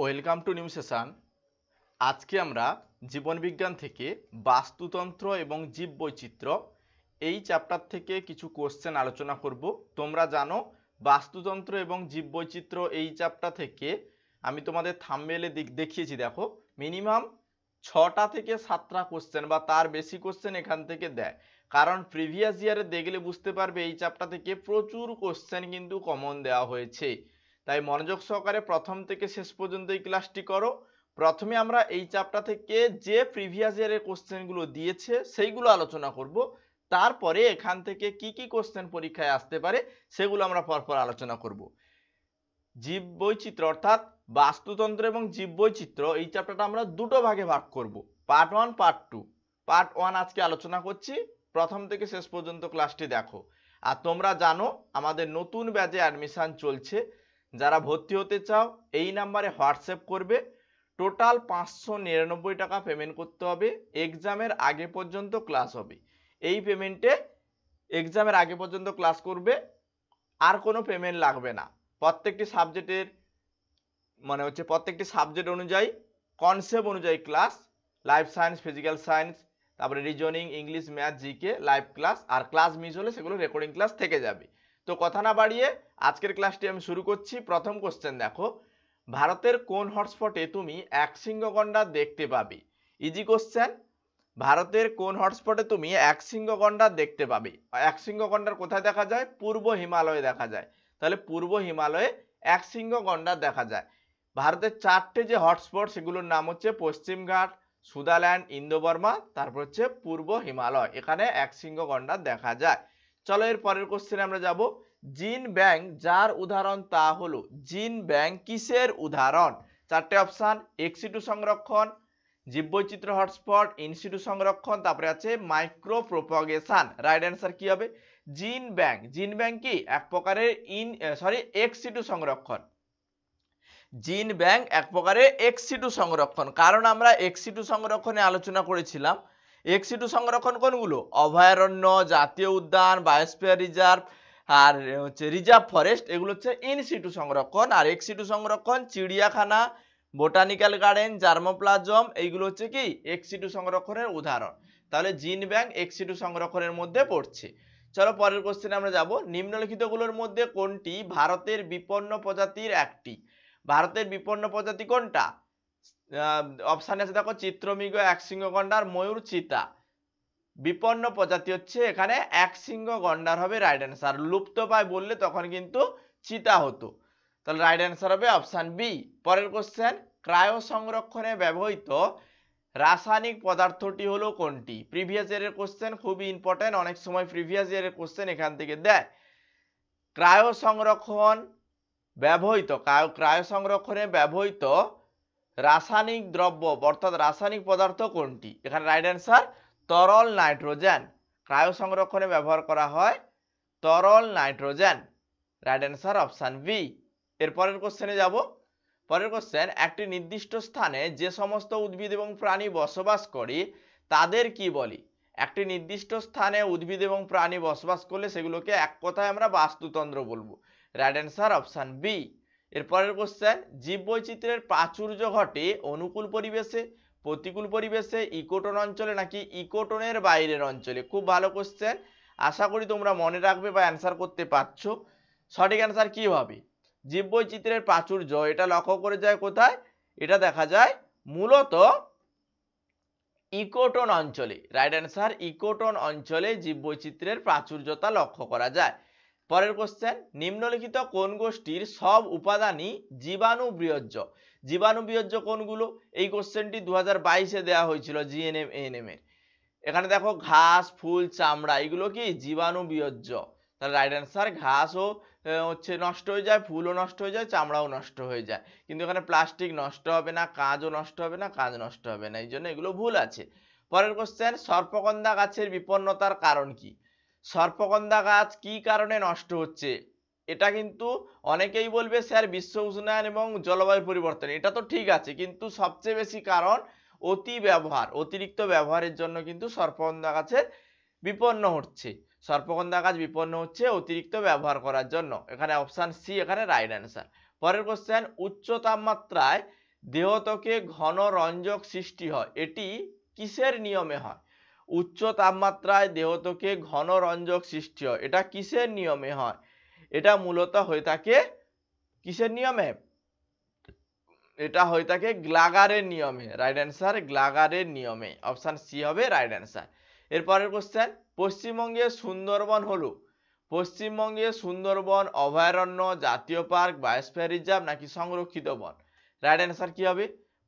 welcome to new session আজকে আমরা জীবনবিজ্ঞান থেকে বাস্তুতন্ত্র এবং জীববৈচিত্র্য এই চ্যাপ্টার থেকে কিছু কোশ্চেন আলোচনা করব তোমরা জানো বাস্তুতন্ত্র এবং জীববৈচিত্র্য এই চ্যাপ্টার থেকে আমি তোমাদের থামবেলে দেখিয়েছি দেখো মিনিমাম ছটা থেকে সাতটা কোশ্চেন বা তার বেশি কোশ্চেন এখান থেকে দেয় কারণ প্রিভিয়াস ইয়ারে দেখলে বুঝতে পারবে এই চ্যাপ্টার থেকে প্রচুর কোশ্চেন কিন্তু কমন দেওয়া হয়েছে তাই মনোযোগ সহকারে প্রথম থেকে শেষ পর্যন্ত এই ক্লাসটি করো প্রথমে আমরা এই চাপটা থেকে যে প্রিভিয়াস ইয়ারের কোশ্চেনগুলো দিয়েছে সেইগুলো আলোচনা করব তারপরে এখান থেকে কি কি কোশ্চেন পরীক্ষায় আসতে পারে সেগুলো আমরা পরপর আলোচনা করব জীব বৈচিত্র্য অর্থাৎ বাস্তুতন্ত্র এবং জীব বৈচিত্র্য এই চাপটাটা আমরা দুটো ভাগে ভাগ করব part one part two part one আজকে আলোচনা করছি প্রথম থেকে শেষ পর্যন্ত ক্লাসটি দেখো আর তোমরা জানো আমাদের নতুন ব্যাচে অ্যাডমিশান চলছে যারা ভর্তি হতে চাও এই নাম্বারে হোয়াটসঅ্যাপ করবে টোটাল পাঁচশো নিরানব্বই টাকা পেমেন্ট করতে হবে এক্সামের আগে পর্যন্ত ক্লাস হবে এই পেমেন্টে এক্সামের আগে পর্যন্ত ক্লাস করবে আর কোনো পেমেন্ট লাগবে না প্রত্যেকটি সাবজেক্টের মানে হচ্ছে প্রত্যেকটি সাবজেক্ট অনুযায়ী কনসেপ্ট অনুযায়ী class life science physical science তারপরে reasoning English math GK live class আর ক্লাস মিস হলে সেগুলো রেকর্ডিং ক্লাস থেকে যাবে তো কথা না বাড়িয়ে আজকের ক্লাসটি আমি শুরু করছি প্রথম কোশ্চেন দেখো ভারতের কোন হটস্পটে তুমি এক সিংহগণ্ডা দেখতে পাবে ইজি কোশ্চেন ভারতের কোন হটস্পটে তুমি এক সিংহগণ্ডা দেখতে পাবে এক সিংহগণ্ডার কোথায় দেখা যায় পূর্ব হিমালয়ে দেখা যায় তাহলে পূর্ব হিমালয়ে এক সিংহগণ্ডা দেখা যায় ভারতের চারটে যে হটস্পট সেগুলোর নাম হচ্ছে পশ্চিমঘাট সুদাল্যান্ড ইন্দোবর্মা তারপর হচ্ছে পূর্ব হিমালয় এখানে এক সিংহগণ্ডা দেখা যায় চলো এর পরের কোশ্চেনে আমরা যাব জিন ব্যাংক যার উদাহরণ তা হলো জিন ব্যাংক কিসের উদাহরণ চারটে অপশান এক্সিটু সংরক্ষণ জীববৈচিত্র হটস্পট ইনস্টিটু সংরক্ষণ তারপরে আছে মাইক্রো প্রোপাগেশন রাইট অ্যান্সার কি হবে জিন ব্যাংক জিন ব্যাংক কি এক প্রকারের ইন সরি এক্সিটু সংরক্ষণ জিন ব্যাংক এক প্রকারের এক্সিটু সংরক্ষণ কারণ আমরা এক্সিটু সংরক্ষণে আলোচনা করেছিলাম এক্সি টু সংরক্ষণ কোনগুলো অভয়ারণ্য জাতীয় উদ্যান বায়োস্ফিয়ার রিজার্ভ আর হচ্ছে রিজার্ভ ফরেস্ট এগুলো হচ্ছে ইন সিটু সংরক্ষণ আর এক্সি টু সংরক্ষণ চিড়িয়াখানা বোটানিক্যাল গার্ডেন জার্মোপ্লাজম এইগুলো হচ্ছে কি এক্স টু সংরক্ষণের উদাহরণ তাহলে জিন ব্যাংক এক্স টু সংরক্ষণের মধ্যে পড়ছে চলো পরের কোশ্চেনে আমরা যাব নিম্নলিখিতগুলোর মধ্যে কোনটি ভারতের বিপন্ন প্রজাতির একটি ভারতের বিপন্ন প্রজাতি কোনটা অপশানে আছে দেখো চিত্রমিগ একশৃঙ্গ গন্ডার ময়ূর চিতা বিপন্ন প্রজাতি হচ্ছে এখানে একশৃঙ্গ গন্ডার হবে রাইট অ্যান্সার লুপ্ত পায় বললে তখন কিন্তু চিতা হতো তাহলে রাইট অ্যান্সার হবে অপশান বি পরের কোশ্চেন ক্রায় সংরক্ষণে ব্যবহৃত রাসায়নিক পদার্থটি হলো কোনটি প্রিভিয়াস ইয়ারের কোশ্চেন খুবই ইম্পর্টেন্ট অনেক সময় প্রিভিয়াস ইয়ারের কোশ্চেন এখান থেকে দেয় ক্রায় সংরক্ষণ ব্যবহৃত ক্রায় সংরক্ষণে ব্যবহৃত রাসায়নিক দ্রব্য অর্থাৎ রাসায়নিক পদার্থ কোনটি এখানে রাইট অ্যান্সার তরল নাইট্রোজেন ক্রায়ো সংরক্ষণে ব্যবহার করা হয় তরল nitrogen right answer option B এরপরের কোশ্চেনে যাব পরের কোশ্চেন একটি নির্দিষ্ট স্থানে যে সমস্ত উদ্ভিদ এবং প্রাণী বসবাস করি তাদের কি বলি একটি নির্দিষ্ট স্থানে উদ্ভিদ এবং প্রাণী বসবাস করলে সেগুলোকে এক কথায় আমরা বাস্তুতন্ত্র বলবো রাইট অ্যান্সার অপশান বি এরপরের কোশ্চেন জীব বৈচিত্রের প্রাচুর্য ঘটে অনুকূল পরিবেশে প্রতিকূল পরিবেশে ইকোটন অঞ্চলে নাকি ইকোটনের বাইরের অঞ্চলে খুব ভালো কোশ্চেন আশা করি তোমরা মনে রাখবে বা অ্যান্সার করতে পারছো সঠিক অ্যান্সার কী হবে বৈচিত্রের প্রাচুর্য এটা লক্ষ্য করে যায় কোথায় এটা দেখা যায় মূলত ইকোটন অঞ্চলে রাইট অ্যান্সার ইকোটন অঞ্চলে জীববৈচিত্র্যের প্রাচুর্যতা লক্ষ্য করা যায় পরের কোশ্চেন নিম্নলিখিত কোন গোষ্ঠীর সব উপাদানই জীবাণু বৃহজ্য জীবাণু বৃহজ্য কোনগুলো এই কোশ্চেনটি দু হাজার বাইশে দেওয়া হয়েছিল জিএনএম এএনএম এর এখানে দেখো ঘাস ফুল চামড়া এগুলো কি জীবাণু বীর্য তাহলে রাইট অ্যান্সার ঘাসও হচ্ছে নষ্ট হয়ে যায় ফুলও নষ্ট হয়ে যায় চামড়াও নষ্ট হয়ে যায় কিন্তু এখানে প্লাস্টিক নষ্ট হবে না কাজও নষ্ট হবে না কাজ নষ্ট হবে না এই জন্য এগুলো ভুল আছে পরের কোশ্চেন সর্পকন্দা গাছের বিপন্নতার কারণ কি সর্পগন্ধা গাছ কি কারণে নষ্ট হচ্ছে এটা কিন্তু অনেকেই বলবে স্যার বিশ্ব উষ্ণায়ন এবং জলবায়ু পরিবর্তন এটা তো ঠিক আছে কিন্তু সবচেয়ে বেশি কারণ অতি ব্যবহার অতিরিক্ত ব্যবহারের জন্য কিন্তু সর্পগন্ধা গাছের বিপন্ন হচ্ছে সর্পগন্ধা গাছ বিপন্ন হচ্ছে অতিরিক্ত ব্যবহার করার জন্য এখানে অপশান সি এখানে রাইট অ্যান্সার পরের কোশ্চেন উচ্চ তাপমাত্রায় দেহতকে ঘন রঞ্জক সৃষ্টি হয় এটি কিসের নিয়মে হয় উচ্চ তাপমাত্রায় থেকে ঘন রঞ্জক সৃষ্টি হয় এটা কিসের নিয়মে হয় এটা মূলত হয়ে থাকে কিসের নিয়মে এটা হয়ে থাকে গ্লাগারের নিয়মে রাইট অ্যান্সার গ্লাগারের নিয়মে অপশান সি হবে রাইট অ্যান্সার এরপরের কোশ্চেন পশ্চিমবঙ্গে সুন্দরবন হলো পশ্চিমবঙ্গে সুন্দরবন অভয়ারণ্য জাতীয় পার্ক বায়োস্ফিয়ার রিজার্ভ নাকি সংরক্ষিত বন রাইট অ্যান্সার কি হবে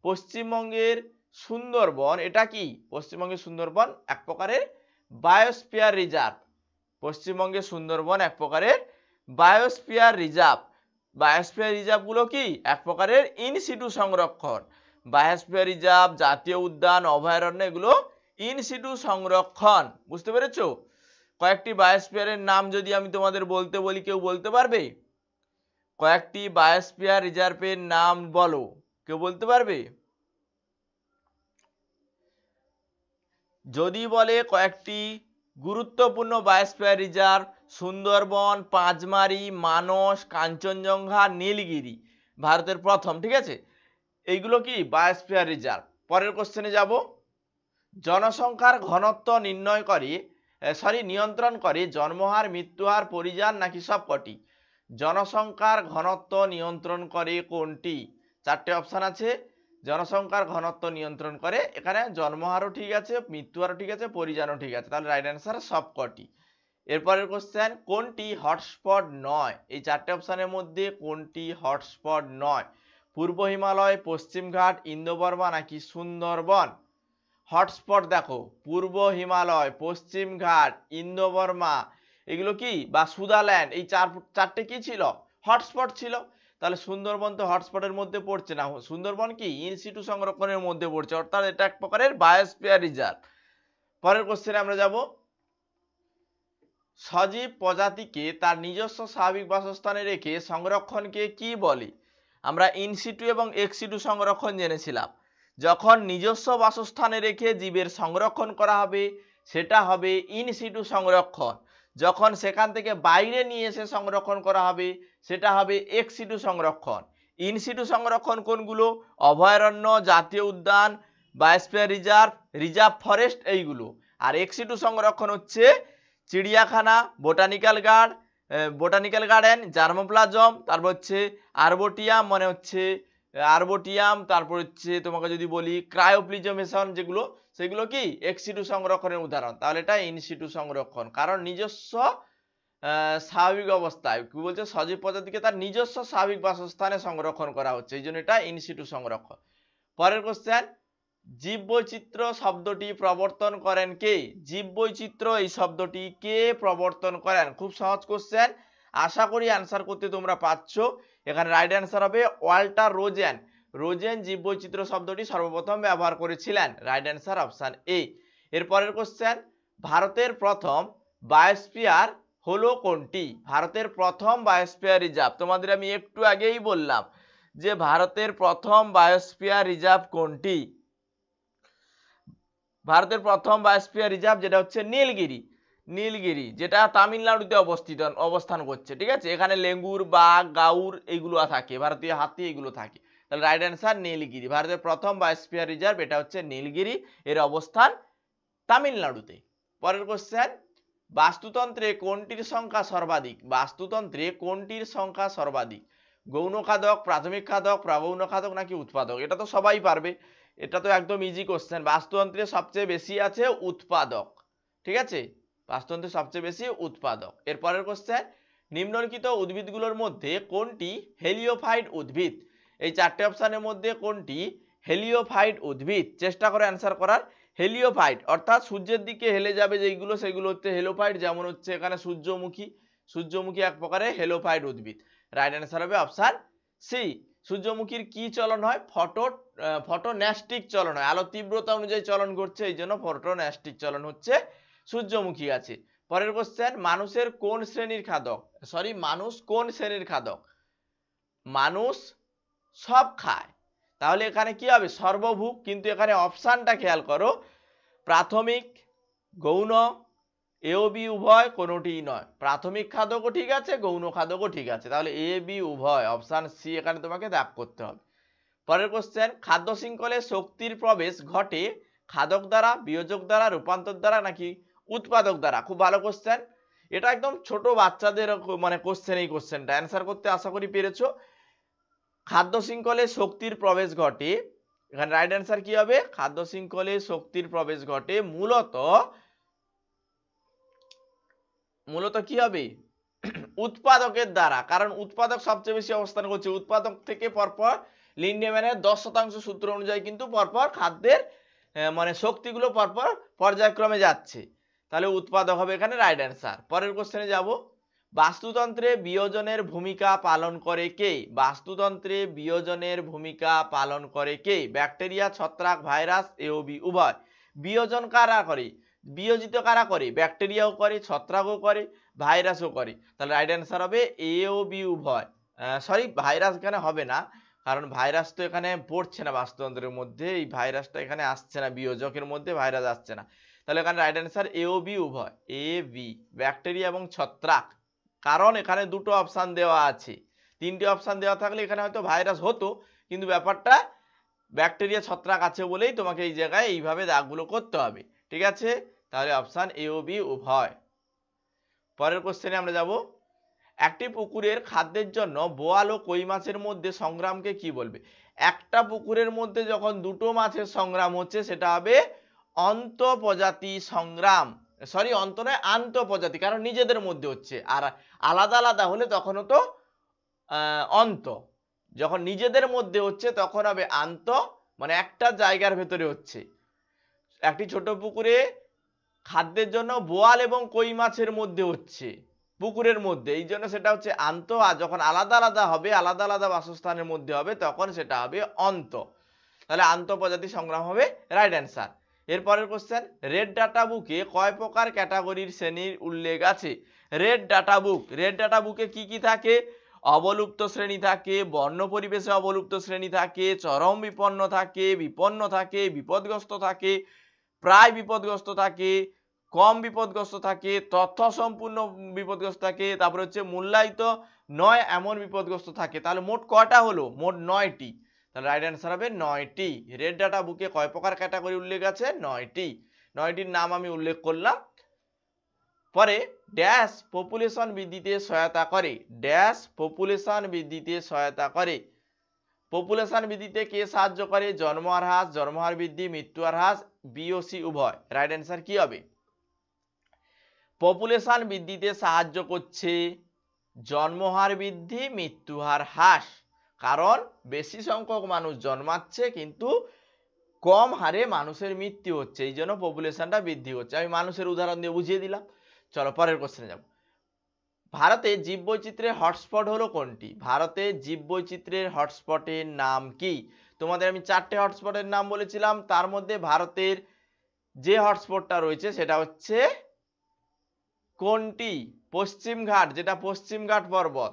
পশ্চিমবঙ্গের সুন্দরবন এটা কি পশ্চিমবঙ্গের সুন্দরবন এক প্রকারের বায়োস্পিয়ার রিজার্ভ পশ্চিমবঙ্গের সুন্দরবন এক প্রকারের বায়োস্পিয়ার রিজার্ভ বায়োস্পিয়ার রিজার্ভগুলো কি এক প্রকারের ইনসিটু সংরক্ষণ বায়োস্পিয়ার রিজার্ভ জাতীয় উদ্যান অভয়ারণ্য এগুলো ইনসিটু সংরক্ষণ বুঝতে পেরেছ কয়েকটি বায়োস্পিয়ারের নাম যদি আমি তোমাদের বলতে বলি কেউ বলতে পারবে কয়েকটি বায়োস্পিয়ার রিজার্ভের নাম বলো কেউ বলতে পারবে যদি বলে কয়েকটি গুরুত্বপূর্ণ বায়োস্ফিয়ার রিজার্ভ সুন্দরবন পাঁচমারি মানস কাঞ্চনজঙ্ঘা নীলগিরি ভারতের প্রথম ঠিক আছে এইগুলো কি বায়োস্ফিয়ার রিজার্ভ পরের কোশ্চেনে যাব জনসংখ্যার ঘনত্ব নির্ণয় করে সরি নিয়ন্ত্রণ করে জন্মহার মৃত্যুহার পরিযান নাকি সবকটি জনসংখ্যার ঘনত্ব নিয়ন্ত্রণ করে কোনটি চারটে অপশান আছে জনসংখ্যার ঘনত্ব নিয়ন্ত্রণ করে এখানে জন্মহারও ঠিক আছে মৃত্যু আরও ঠিক আছে পরিজনও ঠিক আছে তাহলে রাইট অ্যান্সার সবকটি এরপরের কোশ্চেন কোনটি হটস্পট নয় এই চারটে অপশানের মধ্যে কোনটি হটস্পট নয় পূর্ব হিমালয় পশ্চিমঘাট ইন্দোবর্মা নাকি সুন্দরবন হটস্পট দেখো পূর্ব হিমালয় পশ্চিমঘাট ইন্দোবর্মা এগুলো কি বা সুদাল্যান্ড এই চার চারটে কি ছিল হটস্পট ছিল তাহলে সুন্দরবন তো হটস্পটের মধ্যে পড়ছে না সুন্দরবন কি ইনস্টিটু সংরক্ষণের মধ্যে পড়ছে অর্থাৎ এটা এক প্রকারের বায়োস্পিয়ার রিজার্ভ পরের কোশ্চেনে আমরা যাব সজীব প্রজাতিকে তার নিজস্ব স্বাভাবিক বাসস্থানে রেখে সংরক্ষণকে কি বলে আমরা ইনস্টিটিউ এবং এক্সিটু সংরক্ষণ জেনেছিলাম যখন নিজস্ব বাসস্থানে রেখে জীবের সংরক্ষণ করা হবে সেটা হবে ইনস্টিটিউ সংরক্ষণ যখন সেখান থেকে বাইরে নিয়ে এসে সংরক্ষণ করা হবে সেটা হবে এক্সিটু সংরক্ষণ ইনসিটু সংরক্ষণ কোনগুলো অভয়ারণ্য জাতীয় উদ্যান বায়োস্পিয়ার রিজার্ভ রিজার্ভ ফরেস্ট এইগুলো আর এক্সিটু সংরক্ষণ হচ্ছে চিড়িয়াখানা botanical garden botanical garden germplasm তারপর হচ্ছে আরবোটিয়াম মানে হচ্ছে আরবোটিয়াম তারপর হচ্ছে তোমাকে যদি বলি ক্রায়োপ্লিজমেশন যেগুলো সেগুলো কি এক্সিটু সংরক্ষণের উদাহরণ তাহলে এটা ইনসিটু সংরক্ষণ কারণ নিজস্ব স্বাভাবিক অবস্থায় কি বলছে সজীব প্রজাতিকে তার নিজস্ব স্বাভাবিক বাসস্থানে সংরক্ষণ করা হচ্ছে এই জন্য এটা ইনসিটু সংরক্ষণ পরের কোশ্চেন জীববৈচিত্র্য শব্দটি প্রবর্তন করেন কে জীববৈচিত্র্য এই শব্দটি কে প্রবর্তন করেন খুব সহজ কোশ্চেন আশা করি অ্যান্সার করতে তোমরা পাচ্ছ এখানে রাইট অ্যান্সার হবে ওয়াল্টার রোজেন রোজেন জীববৈচিত্র শব্দটি সর্বপ্রথম ব্যবহার করেছিলেন রাইট অ্যান্সার অপশান এ এরপরের কোশ্চেন ভারতের প্রথম বায়োস্পিয়ার হলো কোনটি ভারতের প্রথম বায়োস্পিয়ার রিজার্ভ তোমাদের আমি একটু আগেই বললাম যে ভারতের প্রথম বায়োস্পিয়ার রিজার্ভ কোনটি ভারতের প্রথম বায়োস্পিয়ার রিজার্ভ যেটা হচ্ছে নীলগিরি নীলগিরি যেটা তামিলনাড়ুতে অবস্থিত অবস্থান করছে ঠিক আছে এখানে লেঙ্গুর বাঘ গাউর এগুলো থাকে ভারতীয় হাতি এগুলো থাকে তাহলে রাইট অ্যান্সার নীলগিরি ভারতের প্রথম বায়োস্পিয়ার রিজার্ভ এটা হচ্ছে নীলগিরি এর অবস্থান তামিলনাড়ুতে পরের কোশ্চেন বাস্তুতন্ত্রে কোনটির সংখ্যা সর্বাধিক বাস্তুতন্ত্রে কোনটির সংখ্যা সর্বাধিক গৌণ খাদক প্রাথমিক খাদক প্রাগৌণ খাদক নাকি উৎপাদক এটা তো সবাই পারবে এটা তো একদম ইজি কোশ্চেন বাস্তুতন্ত্রে সবচেয়ে বেশি আছে উৎপাদক ঠিক আছে বাস্তুতন্ত্রে সবচেয়ে বেশি উৎপাদক এরপরের কোশ্চেন নিম্নলিখিত উদ্ভিদগুলোর মধ্যে কোনটি হেলিওফাইড উদ্ভিদ এই চারটে অপশানের মধ্যে কোনটি হেলিওফাইট উদ্ভিদ চেষ্টা করে অ্যান্সার করার হেলিওফাইট অর্থাৎ সূর্যের দিকে হেলে যাবে যেইগুলো সেগুলো হচ্ছে হেলোফাইট যেমন হচ্ছে এখানে সূর্যমুখী সূর্যমুখী এক প্রকারে হেলোফাইট উদ্ভিদ রাইট অ্যান্সার হবে অপশান সি সূর্যমুখীর কি চলন হয় ফটো ফটোন্যাস্টিক চলন হয় আলো তীব্রতা অনুযায়ী চলন করছে এই জন্য ফটোন্যাস্টিক চলন হচ্ছে সূর্যমুখী আছে পরের কোশ্চেন মানুষের কোন শ্রেণীর খাদক সরি মানুষ কোন শ্রেণীর খাদক মানুষ সব খায় তাহলে এখানে কি হবে সর্বভুক কিন্তু এখানে অপশানটা খেয়াল করো প্রাথমিক গৌণ এও বি উভয় কোনোটিই নয় প্রাথমিক খাদকও ঠিক আছে গৌণ খাদকও ঠিক আছে তাহলে এ বি উভয় অপশান সি এখানে তোমাকে দাগ করতে হবে পরের কোশ্চেন খাদ্য শৃঙ্খলে শক্তির প্রবেশ ঘটে খাদক দ্বারা বিয়োজক দ্বারা রূপান্তর দ্বারা নাকি উৎপাদক দ্বারা খুব ভালো কোশ্চেন এটা একদম ছোট বাচ্চাদের মানে কোশ্চেন এই কোশ্চেনটা অ্যান্সার করতে আশা করি পেরেছো খাদ্য শৃঙ্খলে শক্তির প্রবেশ ঘটে এখানে রাইট অ্যান্সার কি হবে খাদ্য শৃঙ্খলে শক্তির প্রবেশ ঘটে মূলত মূলত কি হবে উৎপাদকের দ্বারা কারণ উৎপাদক সবচেয়ে বেশি অবস্থান করছে উৎপাদক থেকে পরপর লিন্ডেম্যানের দশ শতাংশ সূত্র অনুযায়ী কিন্তু পরপর খাদ্যের মানে শক্তিগুলো পরপর পর্যায়ক্রমে যাচ্ছে তাহলে উৎপাদক হবে এখানে রাইট অ্যান্সার পরের কোশ্চেনে যাবো বাস্তুতন্ত্রে বিয়োজনের ভূমিকা পালন করে কে বাস্তুতন্ত্রে বিয়োজনের ভূমিকা পালন করে কে ব্যাকটেরিয়া ছত্রাক ভাইরাস এওবি উভয় বিয়োজন কারা করে বিয়োজিত কারা করে ব্যাকটেরিয়াও করে ছত্রাকও করে ভাইরাসও করে তাহলে রাইট অ্যান্সার হবে এও বি উভয় সরি ভাইরাস এখানে হবে না কারণ ভাইরাস তো এখানে পড়ছে না বাস্তুতন্ত্রের মধ্যে এই ভাইরাসটা এখানে আসছে না বিয়োজকের মধ্যে ভাইরাস আসছে না তাহলে এখানে রাইট অ্যান্সার এও বি উভয় এ বি ব্যাকটেরিয়া এবং ছত্রাক কারণ এখানে দুটো অপশান দেওয়া আছে তিনটি অপশান দেওয়া থাকলে এখানে হয়তো ভাইরাস হতো কিন্তু ব্যাপারটা ব্যাকটেরিয়া ছত্রাক আছে বলেই তোমাকে এই জায়গায় এইভাবে দাগগুলো করতে হবে ঠিক আছে তাহলে অপশান এ ও বি উভয় পরের কোশ্চেনে আমরা যাব একটি পুকুরের খাদ্যের জন্য বোয়াল ও কই মাছের মধ্যে সংগ্রামকে কি বলবে একটা পুকুরের মধ্যে যখন দুটো মাছের সংগ্রাম হচ্ছে সেটা হবে অন্তঃপ্রজাতি সংগ্রাম সরি নয় আন্ত প্রজাতি কারণ নিজেদের মধ্যে হচ্ছে আর আলাদা আলাদা হলে তখন তো অন্ত যখন নিজেদের মধ্যে হচ্ছে তখন হবে আন্ত মানে একটা জায়গার ভেতরে হচ্ছে একটি ছোট পুকুরে খাদ্যের জন্য বোয়াল এবং কই মাছের মধ্যে হচ্ছে পুকুরের মধ্যে এই জন্য সেটা হচ্ছে আন্ত আর যখন আলাদা আলাদা হবে আলাদা আলাদা বাসস্থানের মধ্যে হবে তখন সেটা হবে অন্ত তাহলে আন্ত প্রজাতি সংগ্রাম হবে রাইট অ্যান্সার এরপরের কোশ্চেন রেড ডাটা বুকে কয় প্রকার ক্যাটাগরির শ্রেণীর উল্লেখ আছে red data book red data বুকে কি কি থাকে অবলুপ্ত শ্রেণী থাকে বর্ণ পরিবেশে অবলুপ্ত শ্রেণী থাকে চরম বিপন্ন থাকে বিপন্ন থাকে বিপদগ্রস্ত থাকে প্রায় বিপদগ্রস্ত থাকে কম বিপদগ্রস্ত থাকে তথ্য সম্পূর্ণ বিপদগ্রস্ত থাকে তারপরে হচ্ছে মূল্যায়িত নয় এমন বিপদগ্রস্ত থাকে তাহলে মোট কটা হলো মোট নয়টি তাহলে রাইট অ্যান্সার হবে নয়টি রেড ডাটা বুকে কয় প্রকার ক্যাটাগরি উল্লেখ আছে নয়টি নয়টির নাম আমি উল্লেখ করলাম পরে ড্যাশ পপুলেশন বৃদ্ধিতে সহায়তা করে ড্যাশ পপুলেশন বৃদ্ধিতে সহায়তা করে পপুলেশন বৃদ্ধিতে কে সাহায্য করে জন্মহার হ্রাস জন্মহার বৃদ্ধি মৃত্যুহার হ্রাস বিওসি উভয় রাইট অ্যান্সার কি হবে পপুলেশন বৃদ্ধিতে সাহায্য করছে জন্মহার বৃদ্ধি মৃত্যুহার হ্রাস কারণ বেশি সংখ্যক মানুষ জন্মাচ্ছে কিন্তু কম হারে মানুষের মৃত্যু হচ্ছে এই জন্য পপুলেশনটা বৃদ্ধি হচ্ছে আমি মানুষের উদাহরণ দিয়ে বুঝিয়ে দিলাম চলো পরের কোশ্চেনে যাব ভারতে জীববৈচিত্র্যের হটস্পট হলো কোনটি ভারতে জীববৈচিত্র্যের হটস্পটের নাম কি তোমাদের আমি চারটে হটস্পটের নাম বলেছিলাম তার মধ্যে ভারতের যে হটস্পটটা রয়েছে সেটা হচ্ছে কোনটি পশ্চিমঘাট যেটা পশ্চিমঘাট পর্বত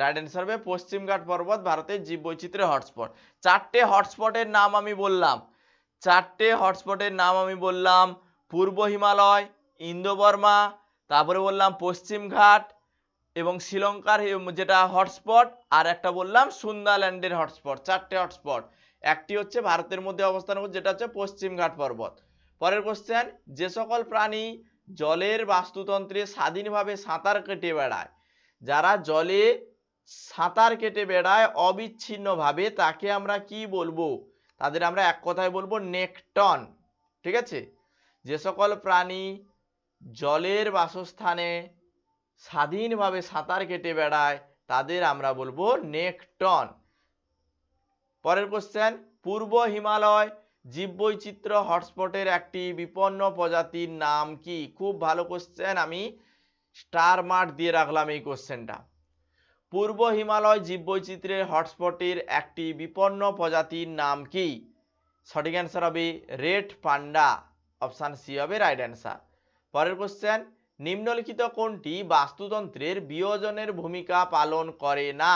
রাইট অ্যান্সার হবে পশ্চিমঘাট পর্বত ভারতের বৈচিত্র্যের হটস্পট চারটে হটস্পটের নাম আমি বললাম চারটে হটস্পটের নাম আমি বললাম পূর্ব হিমালয় ইন্দোবর্মা তারপরে বললাম পশ্চিমঘাট এবং শ্রীলঙ্কার যেটা হটস্পট আর একটা বললাম সুন্দরল্যান্ডের হটস্পট চারটে হটস্পট একটি হচ্ছে ভারতের মধ্যে অবস্থান করছে যেটা হচ্ছে পশ্চিমঘাট পর্বত পরের কোশ্চেন যে সকল প্রাণী জলের বাস্তুতন্ত্রে স্বাধীনভাবে সাঁতার কেটে বেড়ায় যারা জলে সাঁতার কেটে বেড়ায় অবিচ্ছিন্নভাবে তাকে আমরা কি বলবো তাদের আমরা এক কথায় বলবো নেকটন ঠিক আছে যে সকল প্রাণী জলের বাসস্থানে স্বাধীনভাবে সাঁতার কেটে বেড়ায় তাদের আমরা বলবো নেকটন পরের কোশ্চেন পূর্ব হিমালয় জীববৈচিত্র্য হটস্পটের একটি বিপন্ন প্রজাতির নাম কি খুব ভালো কোশ্চেন আমি স্টার মার্ট দিয়ে রাখলাম এই কোশ্চেনটা পূর্ব হিমালয় জীববৈচিত্র্যের হটস্পটের একটি বিপন্ন প্রজাতির নাম কি সঠিক অ্যান্সার হবে রেড পান্ডা অপশান সি হবে রাইট অ্যান্সার পরের কোশ্চেন নিম্নলিখিত কোনটি বাস্তুতন্ত্রের বিয়োজনের ভূমিকা পালন করে না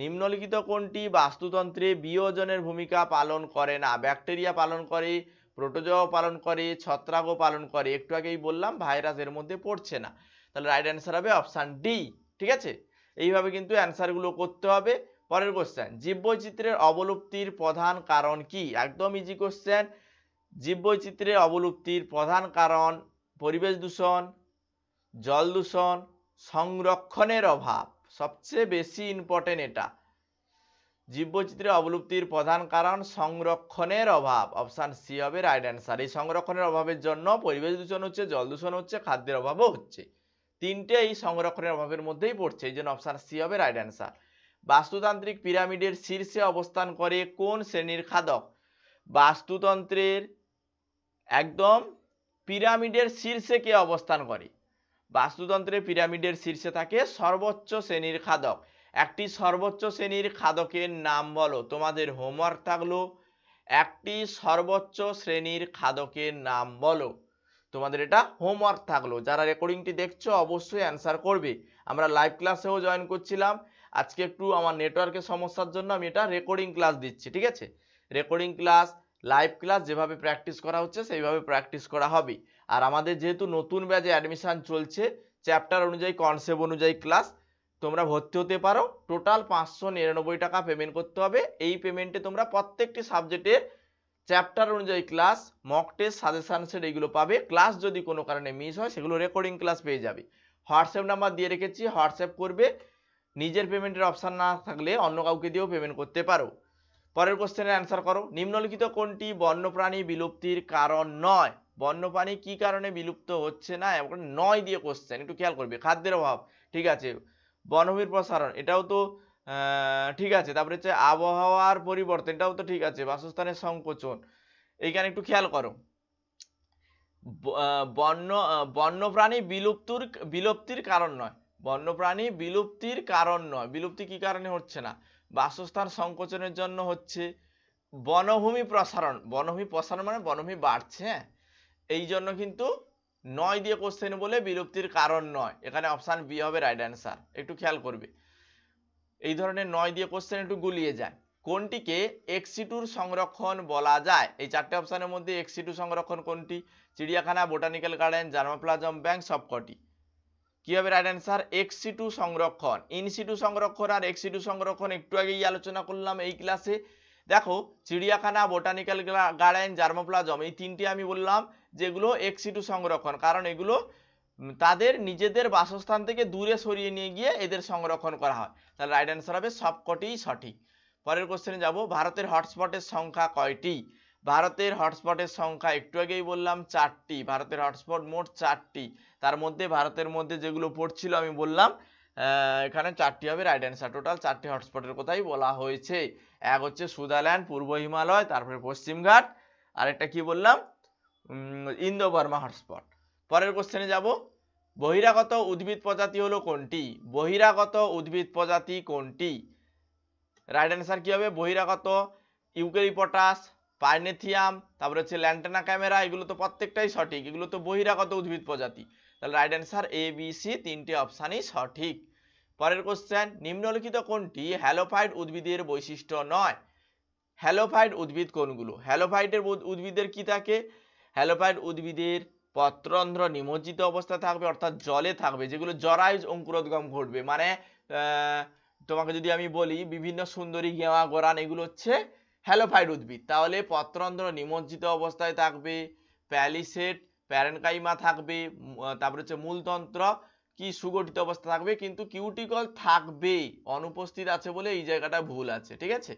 নিম্নলিখিত কোনটি বাস্তুতন্ত্রে বিয়োজনের ভূমিকা পালন করে না ব্যাকটেরিয়া পালন করে প্রোটোজোয়া পালন করে ছত্রাকও পালন করে একটু আগেই বললাম ভাইরাস এর মধ্যে পড়ছে না তাহলে রাইট অ্যান্সার হবে অপশান ডি ঠিক আছে এইভাবে কিন্তু অ্যান্সারগুলো করতে হবে পরের কোশ্চেন জীববৈচিত্রের অবলুপ্তির প্রধান কারণ কি একদম ইজি কোশ্চেন জীববৈচিত্রের অবলুপ্তির প্রধান কারণ পরিবেশ দূষণ জল দূষণ সংরক্ষণের অভাব সবচেয়ে বেশি ইম্পর্টেন্ট এটা জীববৈচিত্রের অবলুপ্তির প্রধান কারণ সংরক্ষণের অভাব অপশান সি হবে রাইট অ্যান্সার এই সংরক্ষণের অভাবের জন্য পরিবেশ দূষণ হচ্ছে জল দূষণ হচ্ছে খাদ্যের অভাবও হচ্ছে তিনটেই সংরক্ষণের অভাবের মধ্যেই পড়ছে এই জন্য অপশান সি হবে রাইট অ্যান্সার বাস্তুতান্ত্রিক পিরামিডের শীর্ষে অবস্থান করে কোন শ্রেণীর খাদক বাস্তুতন্ত্রের একদম পিরামিডের শীর্ষে কে অবস্থান করে বাস্তুতন্ত্রে পিরামিডের শীর্ষে থাকে সর্বোচ্চ শ্রেণীর খাদক একটি সর্বোচ্চ শ্রেণীর খাদকের নাম বলো তোমাদের হোমওয়ার্ক থাকলো একটি সর্বোচ্চ শ্রেণীর খাদকের নাম বলো তোমাদের এটা হোমওয়ার্ক থাকলো যারা রেকর্ডিংটি দেখছো অবশ্যই অ্যান্সার করবে আমরা লাইভ ক্লাসেও জয়েন করছিলাম আজকে একটু আমার নেটওয়ার্কের সমস্যার জন্য আমি এটা রেকর্ডিং ক্লাস দিচ্ছি ঠিক আছে রেকর্ডিং ক্লাস লাইভ ক্লাস যেভাবে প্র্যাকটিস করা হচ্ছে সেইভাবে প্র্যাকটিস করা হবে আর আমাদের যেহেতু নতুন ব্যাচে অ্যাডমিশান চলছে চ্যাপ্টার অনুযায়ী কনসেপ্ট অনুযায়ী ক্লাস তোমরা ভর্তি হতে পারো টোটাল পাঁচশো নিরানব্বই টাকা পেমেন্ট করতে হবে এই পেমেন্টে তোমরা প্রত্যেকটি সাবজেক্টের চ্যাপ্টার অনুযায়ী class mock test suggestion set এইগুলো পাবে ক্লাস যদি কোনো কারণে মিস হয় সেগুলো রেকর্ডিং ক্লাস পেয়ে যাবে হোয়াটসঅ্যাপ নাম্বার দিয়ে রেখেছি হোয়াটসঅ্যাপ করবে নিজের পেমেন্টের অপশান না থাকলে অন্য কাউকে দিয়েও পেমেন্ট করতে পারো পরের কোশ্চেনের অ্যান্সার করো নিম্নলিখিত কোনটি বন্যপ্রাণী বিলুপ্তির কারণ নয় বন্যপ্রাণী কি কারণে বিলুপ্ত হচ্ছে না নয় দিয়ে কোশ্চেন একটু খেয়াল করবে খাদ্যের অভাব ঠিক আছে বনভূমির প্রসারণ এটাও তো ঠিক আছে তারপরে হচ্ছে আবহাওয়ার পরিবর্তন এটাও তো ঠিক আছে বাসস্থানের সংকোচন এইখানে একটু খেয়াল করো বন্য বন্যপ্রাণী বিলুপ্তির বিলুপ্তির কারণ নয় বন্যপ্রাণী বিলুপ্তির কারণ নয় বিলুপ্তি কি কারণে হচ্ছে না বাসস্থান সংকোচনের জন্য হচ্ছে বনভূমি প্রসারণ বনভূমি প্রসারণ মানে বনভূমি বাড়ছে হ্যাঁ এই জন্য কিন্তু নয় দিয়ে কোশ্চেন বলে বিলুপ্তির কারণ নয় এখানে অপশান বি হবে রাইট অ্যান্সার একটু খেয়াল করবে এই ধরনের নয় দিয়ে কোশ্চেন একটু গুলিয়ে যায় কোনটিকে এক্সিটুর সংরক্ষণ বলা যায় এই চারটে অপশানের মধ্যে এক্সিটু সংরক্ষণ কোনটি চিড়িয়াখানা বোটানিক্যাল গার্ডেন জার্মাপ্লাজম ব্যাংক সবকটি কি হবে রাইট অ্যান্সার এক্সিটু সংরক্ষণ ইনসিটু সংরক্ষণ আর এক্সিটু সংরক্ষণ একটু আগেই আলোচনা করলাম এই ক্লাসে দেখো চিড়িয়াখানা বোটানিক্যাল গার্ডেন জার্মোপ্লাজম এই তিনটি আমি বললাম যেগুলো এক্সিটু সংরক্ষণ কারণ এগুলো তাদের নিজেদের বাসস্থান থেকে দূরে সরিয়ে নিয়ে গিয়ে এদের সংরক্ষণ করা হয় তাহলে রাইট অ্যান্সার হবে সবকটিই সঠিক পরের কোশ্চেনে যাব ভারতের হটস্পটের সংখ্যা কয়টি ভারতের হটস্পটের সংখ্যা একটু আগেই বললাম চারটি ভারতের হটস্পট মোট চারটি তার মধ্যে ভারতের মধ্যে যেগুলো পড়ছিল আমি বললাম এখানে চারটি হবে রাইট অ্যান্সার টোটাল চারটি হটস্পটের কথাই বলা হয়েছে এক হচ্ছে সুদাল্যান্ড পূর্ব হিমালয় তারপরে পশ্চিমঘাট আরেকটা কি বললাম ইন্দো বর্মা হটস্পট পরের কোশ্চেনে যাব বহিরাগত উদ্ভিদ প্রজাতি হলো কোনটি বহিরাগত উদ্ভিদ প্রজাতি কোনটি রাইট অ্যান্সার কী হবে বহিরাগত ইউকেরিপটাস পাইনেথিয়াম তারপরে হচ্ছে ল্যান্টেনা ক্যামেরা এগুলো তো প্রত্যেকটাই সঠিক এগুলো তো বহিরাগত উদ্ভিদ প্রজাতি তাহলে right answer A B C তিনটে অপশানই সঠিক পরের কোশ্চেন নিম্নলিখিত কোনটি হ্যালোফাইড উদ্ভিদের বৈশিষ্ট্য নয় হ্যালোফাইড উদ্ভিদ কোনগুলো হ্যালোফাইডের উদ্ভিদের কি থাকে হ্যালোফাইড উদ্ভিদের পত্রন্ধ্র নিমজ্জিত অবস্থা থাকবে অর্থাৎ জলে থাকবে যেগুলো জরায়ুজ অঙ্কুরোদ্গম ঘটবে মানে তোমাকে যদি আমি বলি বিভিন্ন সুন্দরী গেওয়া গোরান এগুলো হচ্ছে হ্যালোফাইড উদ্ভিদ তাহলে পত্রন্ধ্র নিমজ্জিত অবস্থায় থাকবে প্যালিসেট প্যারেনকাইমা থাকবে তারপরে হচ্ছে মূলতন্ত্র কি সুগঠিত অবস্থা থাকবে কিন্তু কিউটিকল থাকবে অনুপস্থিত আছে বলে এই জায়গাটা ভুল আছে ঠিক আছে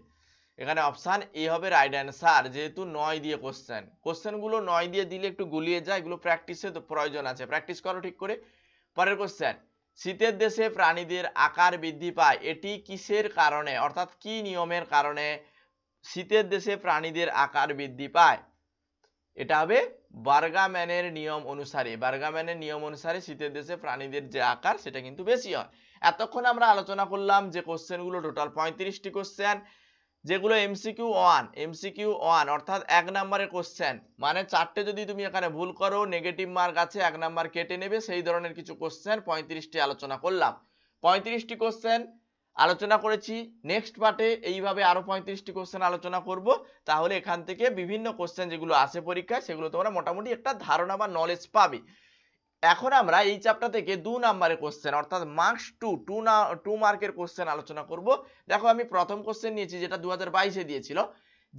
এখানে অপশান এ হবে রাইট অ্যান্সার যেহেতু নয় দিয়ে কোশ্চেন কোশ্চেনগুলো নয় দিয়ে দিলে একটু গুলিয়ে যায় এগুলো প্র্যাকটিসে প্রয়োজন আছে প্র্যাকটিস করো ঠিক করে পরের কোশ্চেন শীতের দেশে প্রাণীদের আকার বৃদ্ধি পায় এটি কিসের কারণে অর্থাৎ কি নিয়মের কারণে শীতের দেশে প্রাণীদের আকার বৃদ্ধি পায় এটা হবে বার্গাম্যানের নিয়ম অনুসারে বার্গাম্যানের নিয়ম অনুসারে শীতের দেশে প্রাণীদের যে আকার সেটা কিন্তু বেশি হয় এতক্ষণ আমরা আলোচনা করলাম যে কোশ্চেনগুলো টোটাল পঁয়ত্রিশটি কোশ্চেন যেগুলো এমসিকিউ ওয়ান এমসিকিউ ওয়ান অর্থাৎ এক নম্বরের কোশ্চেন মানে চারটে যদি তুমি এখানে ভুল করো নেগেটিভ মার্ক আছে এক নাম্বার কেটে নেবে সেই ধরনের কিছু কোশ্চেন পঁয়ত্রিশটি আলোচনা করলাম পঁয়ত্রিশটি কোশ্চেন আলোচনা করেছি নেক্সট পার্টে এইভাবে আরো পঁয়ত্রিশটি কোশ্চেন আলোচনা করব তাহলে এখান থেকে বিভিন্ন কোশ্চেন যেগুলো আসে পরীক্ষায় সেগুলো তোমরা মোটামুটি একটা ধারণা বা নলেজ পাবে এখন আমরা এই চ্যাপ্টার থেকে দু নাম্বারের কোশ্চেন অর্থাৎ মার্কস টু টু না টু মার্কের কোশ্চেন আলোচনা করব দেখো আমি প্রথম কোশ্চেন নিয়েছি যেটা দু হাজার বাইশে দিয়েছিল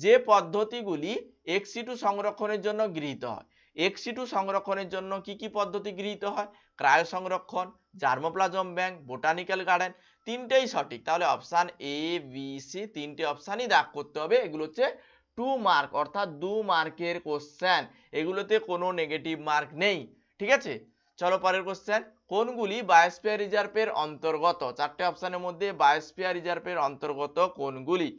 যে পদ্ধতিগুলি এক্সি টু সংরক্ষণের জন্য গৃহীত হয় এক্সি টু সংরক্ষণের জন্য কি কি পদ্ধতি গৃহীত হয় ক্রায় সংরক্ষণ জার্মোপ্লাজম ব্যাংক বোটানিক্যাল গার্ডেন তিনটেই সঠিক তাহলে অপশান এ বি সি তিনটে অপশানই দাগ করতে হবে এগুলো হচ্ছে টু মার্ক অর্থাৎ দু মার্কের কোশ্চেন এগুলোতে কোনো নেগেটিভ মার্ক নেই ঠিক আছে চলো পরের কোশ্চেন কোনগুলি বায়োস্পিয়ার রিজার্ভের অন্তর্গত চারটে অপশানের মধ্যে বায়োস্পিয়ার রিজার্ভের অন্তর্গত কোনগুলি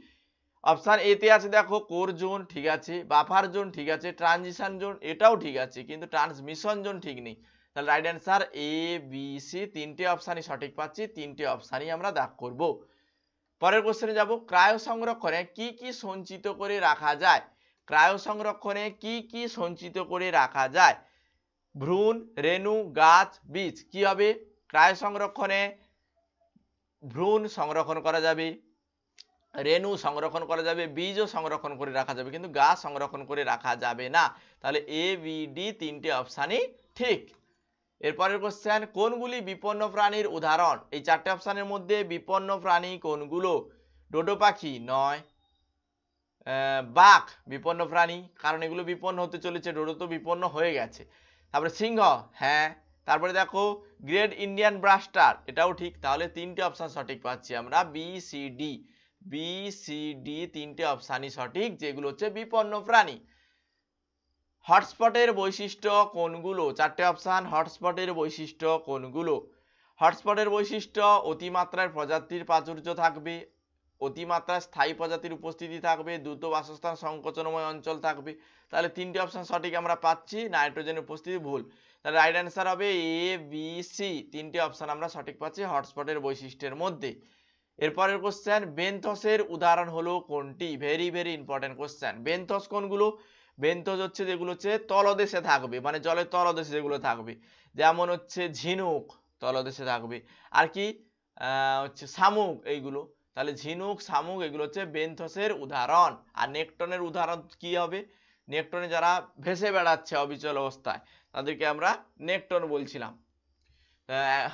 অপশান এতে আছে দেখো কোর জোন ঠিক আছে বাফার জোন ঠিক আছে ট্রানজিশন জোন এটাও ঠিক আছে কিন্তু ট্রান্সমিশন জোন ঠিক নেই তাহলে right answer A B C তিনটে অপশানই সঠিক পাচ্ছি তিনটে অপশানই আমরা দাগ করব পরের কোশ্চেনে যাব ক্রায় সংরক্ষণে কি কি সঞ্চিত করে রাখা যায় ক্রায় সংরক্ষণে কি কি সঞ্চিত করে রাখা যায় ভ্রূণ রেণু গাছ বীজ কি হবে ক্রায় সংরক্ষণে ভ্রূণ সংরক্ষণ করা যাবে রেণু সংরক্ষণ করা যাবে বীজও সংরক্ষণ করে রাখা যাবে কিন্তু গাছ সংরক্ষণ করে রাখা যাবে না তাহলে এ বি ডি তিনটে অপশানই ঠিক এরপরের কোশ্চেন কোনগুলি বিপন্ন প্রাণীর উদাহরণ এই চারটে অপশানের মধ্যে বিপন্ন প্রাণী কোনগুলো ডোডো পাখি নয় বাঘ বিপন্ন প্রাণী কারণ এগুলো বিপন্ন হতে চলেছে ডোডো তো বিপন্ন হয়ে গেছে তারপরে সিংহ হ্যাঁ তারপরে দেখো গ্রেট ইন্ডিয়ান ব্রাস্টার এটাও ঠিক তাহলে তিনটে অপশান সঠিক পাচ্ছি আমরা B C D B C D তিনটে অপশানই সঠিক যেগুলো হচ্ছে বিপন্ন প্রাণী হটস্পটের বৈশিষ্ট্য কোনগুলো চারটে অপশান হটস্পটের বৈশিষ্ট্য কোনগুলো হটস্পটের বৈশিষ্ট্য অতিমাত্রার প্রজাতির প্রাচুর্য থাকবে অতিমাত্রা স্থায়ী প্রজাতির উপস্থিতি থাকবে দ্রুত বাসস্থান সংকোচনময় অঞ্চল থাকবে তাহলে তিনটি অপশান সঠিক আমরা পাচ্ছি নাইট্রোজেন উপস্থিতি ভুল তাহলে রাইট অ্যান্সার হবে এ বি সি তিনটি অপশান আমরা সঠিক পাচ্ছি হটস্পটের বৈশিষ্ট্যের মধ্যে এরপরের কোশ্চেন বেন্থসের উদাহরণ হলো কোনটি very very important question benthos কোনগুলো বেন্থস হচ্ছে যেগুলো হচ্ছে তলদেশে থাকবে মানে জলের তলদেশে যেগুলো থাকবে যেমন হচ্ছে ঝিনুক তলদেশে থাকবে আর কি হচ্ছে শামুক এইগুলো তাহলে ঝিনুক শামুক এগুলো হচ্ছে বেন্থসের উদাহরণ আর নেকটনের উদাহরণ কি হবে নেকটনে যারা ভেসে বেড়াচ্ছে অবিচল অবস্থায় তাদেরকে আমরা নেকটন বলছিলাম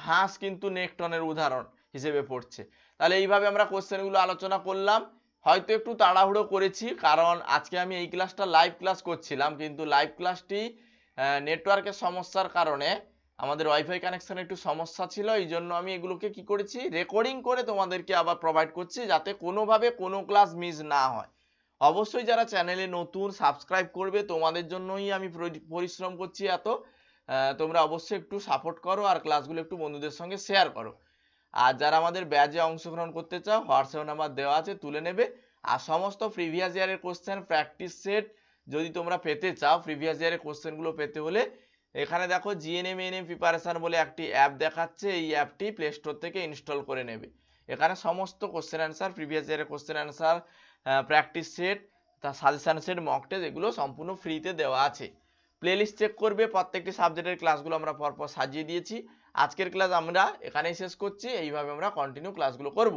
হাঁস কিন্তু নেকটনের উদাহরণ হিসেবে পড়ছে তাহলে এইভাবে আমরা কোশ্চেনগুলো আলোচনা করলাম হয়তো একটু তাড়াহুড়ো করেছি কারণ আজকে আমি এই ক্লাসটা লাইভ ক্লাস করছিলাম কিন্তু লাইভ ক্লাসটি নেটওয়ার্কের সমস্যার কারণে আমাদের ওয়াইফাই কানেকশানে একটু সমস্যা ছিল এই জন্য আমি এগুলোকে কি করেছি রেকর্ডিং করে তোমাদেরকে আবার প্রোভাইড করছি যাতে কোনোভাবে কোনো ক্লাস মিস না হয় অবশ্যই যারা চ্যানেলে নতুন সাবস্ক্রাইব করবে তোমাদের জন্যই আমি পরিশ্রম করছি এত তোমরা অবশ্যই একটু সাপোর্ট করো আর ক্লাসগুলো একটু বন্ধুদের সঙ্গে শেয়ার করো আর যারা আমাদের ব্যাজে অংশগ্রহণ করতে চাও হোয়াটসঅ্যাপ নাম্বার দেওয়া আছে তুলে নেবে আর সমস্ত প্রিভিয়াস ইয়ারের কোশ্চেন প্র্যাকটিস সেট যদি তোমরা পেতে চাও প্রিভিয়াস ইয়ারের কোশ্চেনগুলো পেতে হলে এখানে দেখো জিএনএম এনএম প্রিপারেশান বলে একটি অ্যাপ দেখাচ্ছে এই অ্যাপটি প্লে স্টোর থেকে ইনস্টল করে নেবে এখানে সমস্ত কোশ্চেন অ্যান্সার প্রিভিয়াস ইয়ারের কোশ্চেন অ্যান্সার প্র্যাকটিস সেট তার সাজেশান সেট মক টেস্ট এগুলো সম্পূর্ণ ফ্রিতে দেওয়া আছে প্লেলিস্ট চেক করবে প্রত্যেকটি সাবজেক্টের ক্লাসগুলো আমরা পরপর সাজিয়ে দিয়েছি আজকের ক্লাস আমরা এখানেই শেষ করছি এইভাবে আমরা কন্টিনিউ ক্লাসগুলো করব